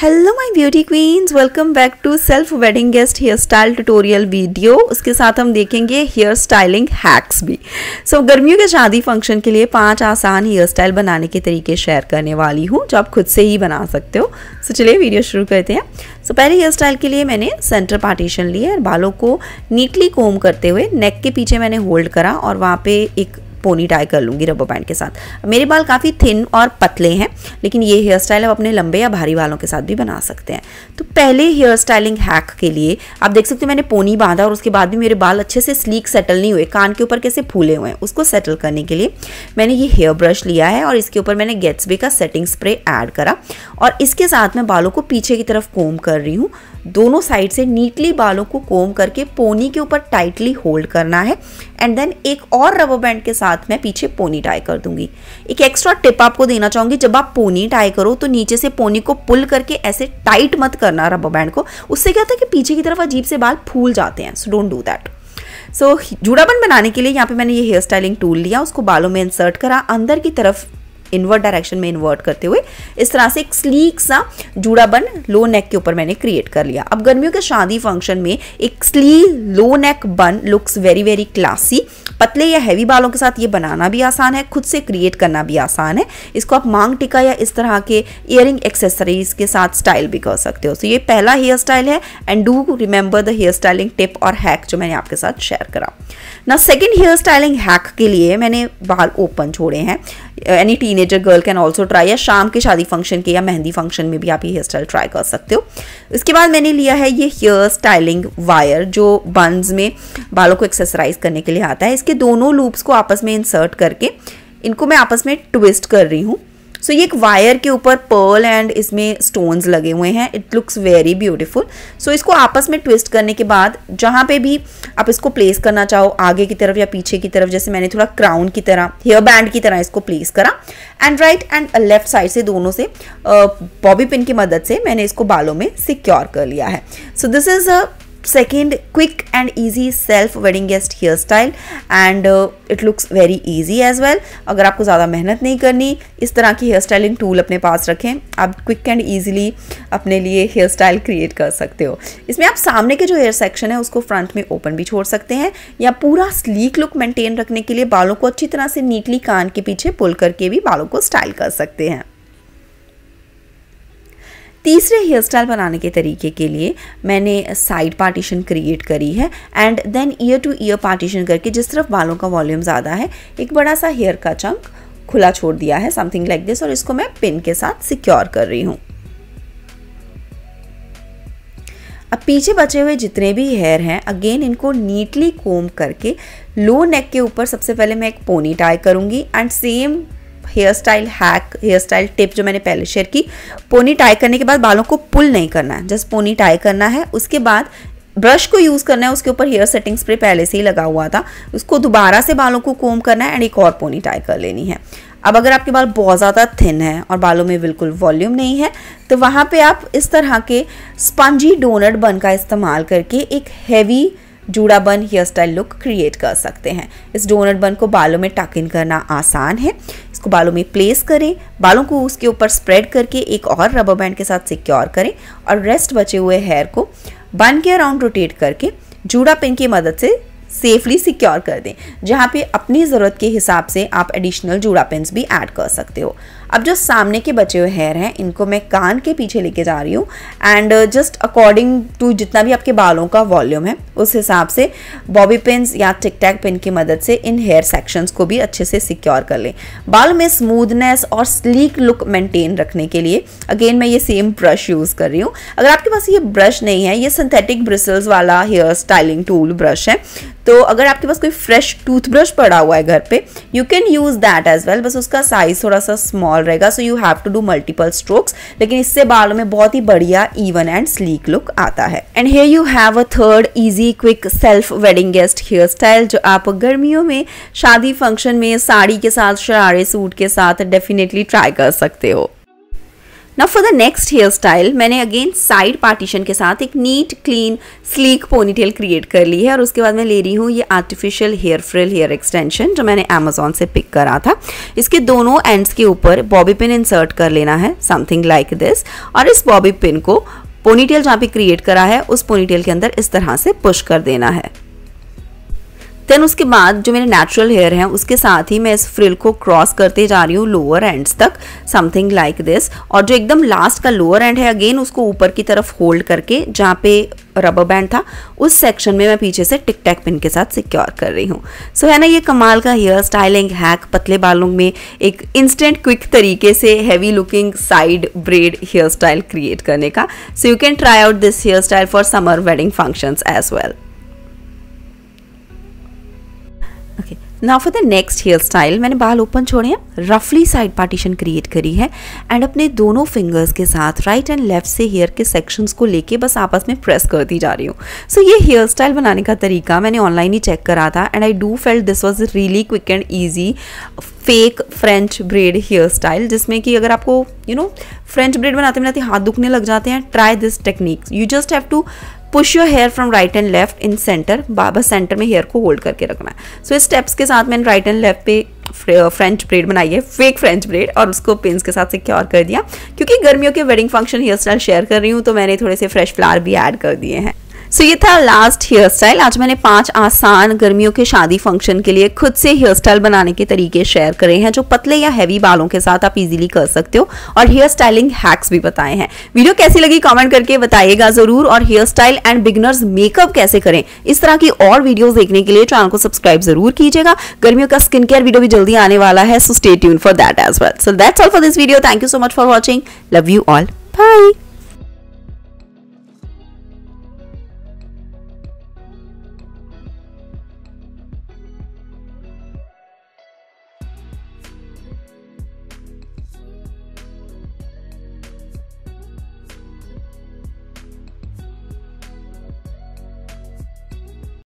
hello my beauty queens welcome back to self wedding guest hair style tutorial video उसके साथ हम देखेंगे hair styling hacks भी सो so, गर्मियों के शादी फंक्शन के लिए पांच आसान हेयर स्टाइल बनाने के तरीके शेयर करने वाली हूँ जो आप खुद से ही बना सकते हो सो so, चलिए वीडियो शुरू करते हैं सो so, पहले हेयर स्टाइल के लिए मैंने सेंटर पार्टीशन लिए और बालों को नीटली कोम करते हुए नेक के पीछे मैंने होल्ड करा और वहाँ पर एक पोनी टाई कर लूँगी रबर बैंड के साथ मेरे बाल काफ़ी थिन और पतले हैं लेकिन ये हेयर स्टाइल आप अपने लंबे या भारी बालों के साथ भी बना सकते हैं तो पहले हेयर स्टाइलिंग हैक के लिए आप देख सकते हो मैंने पोनी बांधा और उसके बाद भी मेरे बाल अच्छे से स्लीक सेटल नहीं हुए कान के ऊपर कैसे फूले हुए हैं उसको सेटल करने के लिए मैंने ये हेयर ब्रश लिया है और इसके ऊपर मैंने गेट्सबे का सेटिंग स्प्रे ऐड करा और इसके साथ मैं बालों को पीछे की तरफ कोम कर रही हूँ दोनों साइड से नीटली बालों को कोम करके पोनी के ऊपर टाइटली होल्ड करना है एंड देन एक और रबर बैंड के साथ मैं पीछे पोनी टाई कर दूंगी एक एक्स्ट्रा टिप आपको देना चाहूंगी जब आप पोनी टाई करो तो नीचे से पोनी को पुल करके ऐसे टाइट मत करना रबर बैंड को उससे क्या होता है कि पीछे की तरफ अजीब से बाल फूल जाते हैं so don't do that so so, बनाने के लिए यहाँ पे मैंने ये हेयर स्टाइलिंग टूल लिया उसको बालों में इंसर्ट करा अंदर की तरफ इनवर्ट डायरेक्शन में इन्वर्ट करते हुए इस तरह से एक स्लीक सा जूड़ा बन लो नेक के ऊपर मैंने क्रिएट कर लिया अब गर्मियों के शादी फंक्शन में एक स्ली लो नेक बन लुक्स वेरी वेरी क्लासी पतले या हैवी बालों के साथ ये बनाना भी आसान है खुद से क्रिएट करना भी आसान है इसको आप मांग टिका या इस तरह के इयरिंग एक्सेसरीज के साथ स्टाइल भी कर सकते हो तो so ये पहला हेयर स्टाइल है and do remember the hair styling tip और हैक जो मैंने आपके साथ शेयर करा ना सेकेंड हेयर स्टाइलिंग हैक के लिए मैंने बाल ओपन छोड़े हैं any teen teenager girl can also try या शाम के शादी फंक्शन के या मेहंदी फंक्शन में भी आप ये हेयर स्टाइल ट्राई कर सकते हो इसके बाद मैंने लिया है ये हेयर स्टाइलिंग वायर जो बंस में बालों को एक्सरसाइज करने के लिए आता है इसके दोनों लूप्स को आपस में इंसर्ट करके इनको मैं आपस में ट्विस्ट कर रही हूँ सो so, ये एक वायर के ऊपर पर्ल एंड इसमें स्टोन्स लगे हुए हैं it looks very beautiful so इसको आपस में ट्विस्ट करने के बाद जहाँ पे भी आप इसको प्लेस करना चाहो आगे की तरफ या पीछे की तरफ जैसे मैंने थोड़ा क्राउन की तरह हेयर बैंड की तरह इसको प्लेस करा and right and left side से दोनों से बॉबी पिन की मदद से मैंने इसको बालों में सिक्योर कर लिया है so this is a second quick and easy self wedding guest hairstyle and uh, it looks very easy as well अगर आपको ज़्यादा मेहनत नहीं करनी इस तरह की हेयर स्टाइलिंग टूल अपने पास रखें आप क्विक एंड ईजिली अपने लिए हेयर स्टाइल क्रिएट कर सकते हो इसमें आप सामने के जो हेयर सेक्शन है उसको फ्रंट में ओपन भी छोड़ सकते हैं या पूरा स्लीक लुक मेंटेन रखने के लिए बालों को अच्छी तरह से नीटली कान के पीछे पुल करके भी बालों को स्टाइल कर सकते हैं तीसरे हेयर स्टाइल बनाने के तरीके के लिए मैंने साइड पार्टीशन क्रिएट करी है and then ear to ear partition करके जिस तरफ बालों का वॉल्यूम ज़्यादा है एक बड़ा सा हेयर का चंक खुला छोड़ दिया है समथिंग लाइक दिस और इसको मैं पिन के साथ सिक्योर कर रही हूँ अब पीछे बचे हुए जितने भी हेयर हैं अगेन इनको नीटली कोम करके लो नेक के ऊपर सबसे पहले मैं एक पोनी टाई करूँगी and same hair style hack hair style tip जो मैंने पहले शेयर की पोनी टाई करने के बाद बालों को पुल नहीं करना है जस्ट पोनी टाई करना है उसके बाद ब्रश को यूज़ करना है उसके ऊपर हेयर सेटिंग स्प्रे पहले से ही लगा हुआ था उसको दोबारा से बालों को कोम करना है एंड एक और पोनी टाई कर लेनी है अब अगर आपके बाल बहुत ज़्यादा थिन है और बालों में बिल्कुल वॉल्यूम नहीं है तो वहाँ पे आप इस तरह के स्पंजी डोनट बन का इस्तेमाल करके एक हैवी जूड़ा बन हेयर स्टाइल लुक क्रिएट कर सकते हैं इस डोनट बन को बालों में टक इन करना आसान है इसको बालों में प्लेस करें बालों को उसके ऊपर स्प्रेड करके एक और रबर बैंड के साथ सिक्योर करें और रेस्ट बचे हुए हेयर को बन के अराउंड रोटेट करके जूड़ा पिन की मदद से सेफली सिक्योर कर दें जहाँ पे अपनी ज़रूरत के हिसाब से आप एडिशनल जूड़ा पिन भी ऐड कर सकते हो अब जो सामने के बचे हुए हेयर हैं इनको मैं कान के पीछे लेके जा रही हूँ एंड जस्ट अकॉर्डिंग टू जितना भी आपके बालों का वॉल्यूम है उस हिसाब से बॉबी पिन या टिक टैक पिन की मदद से इन हेयर सेक्शंस को भी अच्छे से सिक्योर कर लें बाल में स्मूदनेस और स्लीक लुक मेंटेन रखने के लिए अगेन मैं ये सेम ब्रश यूज़ कर रही हूँ अगर आपके पास ये ब्रश नहीं है ये सिंथेटिक ब्रिसल्स वाला हेयर स्टाइलिंग टूल ब्रश है तो अगर आपके पास कोई फ्रेश टूथब्रश पड़ा हुआ है घर पर you can use that as well बस उसका साइज़ थोड़ा सा स्मॉल स्मॉल रहेगा so you have to do multiple strokes लेकिन इससे बालों में बहुत ही बढ़िया इवन एंड स्लीक लुक आता है and here you have a third easy quick self wedding guest hair style जो आप गर्मियों में शादी फंक्शन में साड़ी के साथ शरारे सूट के साथ डेफिनेटली ट्राई कर सकते हो now for the next hair style मैंने अगेन साइड पार्टीशन के साथ एक neat clean sleek ponytail create कर ली है और उसके बाद मैं ले रही हूँ ये artificial hair frill hair extension जो मैंने अमेजोन से पिक करा था इसके दोनों एंड्स के ऊपर बॉबी पिन इंसर्ट कर लेना है समथिंग लाइक दिस और इस बॉबी पिन को पोनीटेल जहाँ पे क्रिएट करा है उस पोनीटेल के अंदर इस तरह से पुश कर देना है देन उसके बाद जो मेरे नेचुरल हेयर हैं उसके साथ ही मैं इस फ्रिल को क्रॉस करते जा रही हूँ लोअर एंड्स तक समथिंग लाइक दिस और जो एकदम लास्ट का लोअर एंड है अगेन उसको ऊपर की तरफ होल्ड करके जहाँ पे रबर बैंड था उस सेक्शन में मैं पीछे से टिक टैक पिन के साथ सिक्योर कर रही हूँ सो so, है ना ये कमाल का हेयर स्टाइलिंग हैक पतले बालों में एक इंस्टेंट क्विक तरीके से heavy looking side braid hair style create करने का so you can try out this hair style for summer wedding functions as well now for the next hair style मैंने बाल ओपन छोड़े हैं रफली साइड पार्टीशन क्रिएट करी है and अपने दोनों फिंगर्स के साथ राइट एंड लेफ्ट से हेयर के सेक्शंस को लेके बस आपस में प्रेस करती जा रही हूँ सो so, ये हेयर स्टाइल बनाने का तरीका मैंने ऑनलाइन ही चेक करा था and I do feel this was really quick and easy fake French braid hair style जिसमें कि अगर आपको यू नो फ्रेंच ब्रेड बनाते बनाते हाथ दुखने लग जाते हैं try this technique you just have to push your hair from right and left in center बाबा सेंटर में हेयर को होल्ड करके रखना है सो इस स्टेप्स के साथ मैंने राइट एंड लेफ्ट पे फ्रेंच ब्रेड बनाई है फेक फ्रेंच ब्रेड और उसको पिंस के साथ से सिक्योर कर दिया क्योंकि गर्मियों के wedding function hair style share कर रही हूँ तो मैंने थोड़े से फ्रेश फ्लावर भी ऐड कर दिए हैं सो so, ये था लास्ट हेयर स्टाइल आज मैंने पांच आसान गर्मियों के शादी फंक्शन के लिए खुद से हेयर स्टाइल बनाने के तरीके शेयर करे हैं जो पतले या हैवी बालों के साथ आप इजीली कर सकते हो और हेयर स्टाइलिंग हैक्स भी बताए हैं वीडियो कैसी लगी कमेंट करके बताइएगा जरूर और hair style and beginners makeup कैसे करें इस तरह की और वीडियो देखने के लिए चैनल को सब्सक्राइब जरूर कीजिएगा गर्मियों का स्किन केयर वीडियो भी जल्दी आने वाला है so stay for that as well so that's all for this video thank you so much for watching love you all by